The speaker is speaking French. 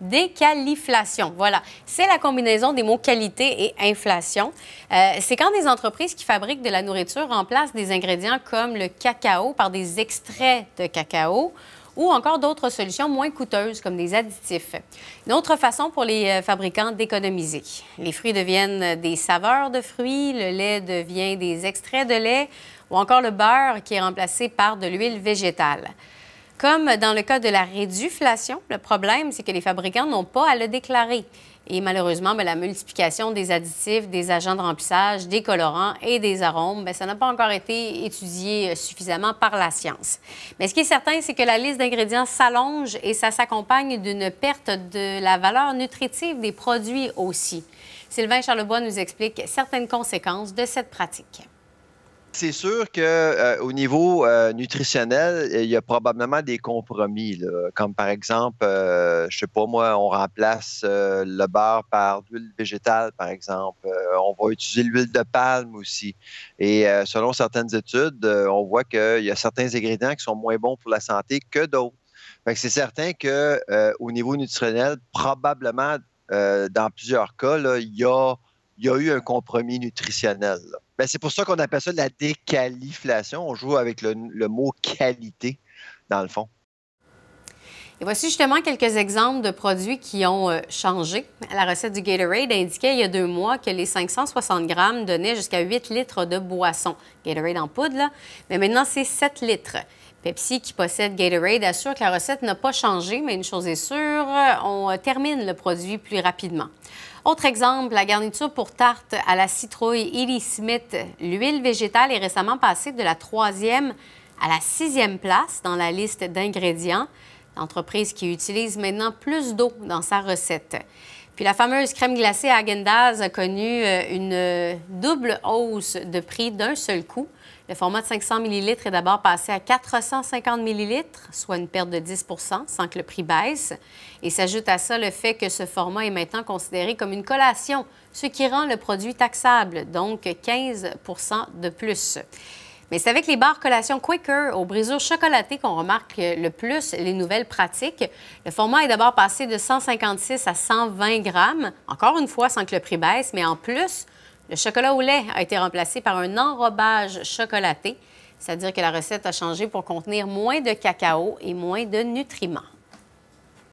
Décaliflation, Voilà, c'est la combinaison des mots qualité et inflation. Euh, c'est quand des entreprises qui fabriquent de la nourriture remplacent des ingrédients comme le cacao par des extraits de cacao ou encore d'autres solutions moins coûteuses comme des additifs. Une autre façon pour les euh, fabricants d'économiser. Les fruits deviennent des saveurs de fruits, le lait devient des extraits de lait ou encore le beurre qui est remplacé par de l'huile végétale. Comme dans le cas de la réduflation, le problème, c'est que les fabricants n'ont pas à le déclarer. Et malheureusement, ben, la multiplication des additifs, des agents de remplissage, des colorants et des arômes, ben, ça n'a pas encore été étudié euh, suffisamment par la science. Mais ce qui est certain, c'est que la liste d'ingrédients s'allonge et ça s'accompagne d'une perte de la valeur nutritive des produits aussi. Sylvain Charlebois nous explique certaines conséquences de cette pratique c'est sûr que euh, au niveau euh, nutritionnel, euh, il y a probablement des compromis, comme par exemple, je je sais pas moi, on remplace le beurre par l'huile végétale, par exemple. on va utiliser l'huile de palme aussi. Et selon certaines études, on voit qu'il y a certains ingrédients qui sont moins bons pour la santé que d'autres. c'est certain que au niveau nutritionnel, probablement dans plusieurs cas, il, y a, il y a eu un compromis nutritionnel. Ben, c'est pour ça qu'on appelle ça la déqualification. On joue avec le, le mot qualité, dans le fond. Et voici justement quelques exemples de produits qui ont euh, changé. La recette du Gatorade indiquait il y a deux mois que les 560 grammes donnaient jusqu'à 8 litres de boisson. Gatorade en poudre, là. Mais maintenant, c'est 7 litres. Pepsi, qui possède Gatorade, assure que la recette n'a pas changé, mais une chose est sûre, on euh, termine le produit plus rapidement. Autre exemple, la garniture pour tarte à la citrouille Illy Smith. L'huile végétale est récemment passée de la troisième à la sixième place dans la liste d'ingrédients l'entreprise qui utilise maintenant plus d'eau dans sa recette. Puis la fameuse crème glacée agendaz a connu euh, une euh, double hausse de prix d'un seul coup. Le format de 500 ml est d'abord passé à 450 ml, soit une perte de 10 sans que le prix baisse. Et s'ajoute à ça le fait que ce format est maintenant considéré comme une collation, ce qui rend le produit taxable, donc 15 de plus. Mais c'est avec les bars collations Quaker au brisures chocolaté qu'on remarque le plus les nouvelles pratiques. Le format est d'abord passé de 156 à 120 grammes, encore une fois sans que le prix baisse, mais en plus, le chocolat au lait a été remplacé par un enrobage chocolaté, c'est-à-dire que la recette a changé pour contenir moins de cacao et moins de nutriments.